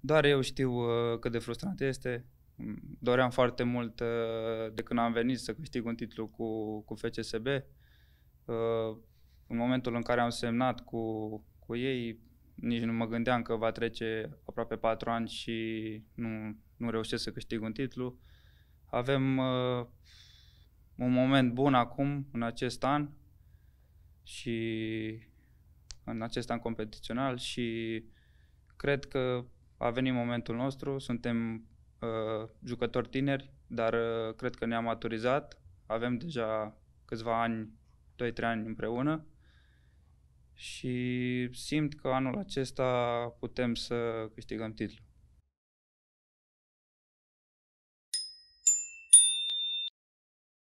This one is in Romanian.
Dar eu știu uh, cât de frustrant este. Mm, doream foarte mult uh, de când am venit să câștig un titlu cu, cu FCSB. Uh, în momentul în care am semnat cu, cu ei, nici nu mă gândeam că va trece aproape patru ani și nu, nu reușesc să câștig un titlu. Avem uh, un moment bun acum, în acest an, și în acest an competițional și cred că a venit momentul nostru, suntem uh, jucători tineri, dar uh, cred că ne-am maturizat, avem deja câțiva ani, 2-3 ani împreună și simt că anul acesta putem să câștigăm titlul.